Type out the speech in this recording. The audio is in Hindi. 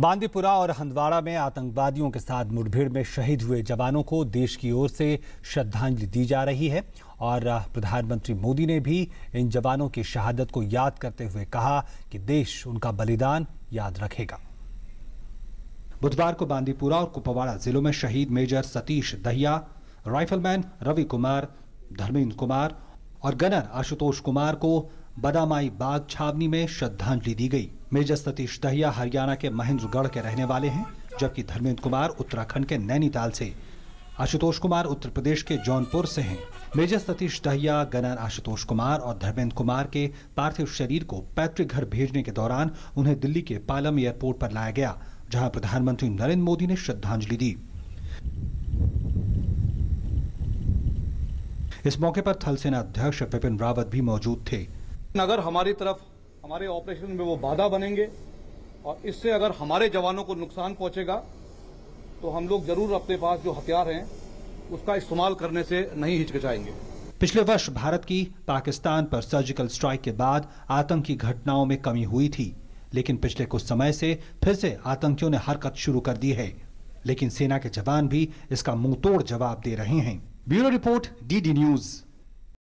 बांदीपुरा और हंदवाड़ा में आतंकवादियों के साथ मुठभेड़ में शहीद हुए जवानों को देश की ओर से श्रद्धांजलि दी जा रही है और प्रधानमंत्री मोदी ने भी इन जवानों की शहादत को याद करते हुए कहा कि देश उनका बलिदान याद रखेगा बुधवार को बांदीपुरा और कुपवाड़ा जिलों में शहीद मेजर सतीश दहिया राइफलमैन रवि कुमार धर्मेंद्र कुमार और गनर आशुतोष कुमार को बदामाई बाग छावनी में श्रद्धांजलि दी गई मेजर सतीश दहिया हरियाणा के महेंद्रगढ़ के रहने वाले हैं जबकि धर्मेंद्र कुमार उत्तराखंड के नैनीताल से आशुतोष कुमार उत्तर प्रदेश के जौनपुर से हैं मेजर सतीश दहिया गनर आशुतोष कुमार और धर्मेंद्र कुमार के पार्थिव शरीर को पैतृक घर भेजने के दौरान उन्हें दिल्ली के पालम एयरपोर्ट पर लाया गया जहां प्रधानमंत्री नरेंद्र मोदी ने श्रद्धांजलि दी इस मौके पर थल सेना अध्यक्ष विपिन रावत भी मौजूद थे अगर हमारी तरफ हमारे ऑपरेशन में वो बाधा बनेंगे और इससे अगर हमारे जवानों को नुकसान पहुंचेगा तो हम लोग जरूर अपने पास जो हथियार हैं उसका इस्तेमाल करने से नहीं हिचकिचाएंगे पिछले वर्ष भारत की पाकिस्तान पर सर्जिकल स्ट्राइक के बाद आतंकी घटनाओं में कमी हुई थी लेकिन पिछले कुछ समय से फिर से आतंकियों ने हरकत शुरू कर दी है लेकिन सेना के जवान भी इसका मुंह जवाब दे रहे हैं ब्यूरो रिपोर्ट डी न्यूज़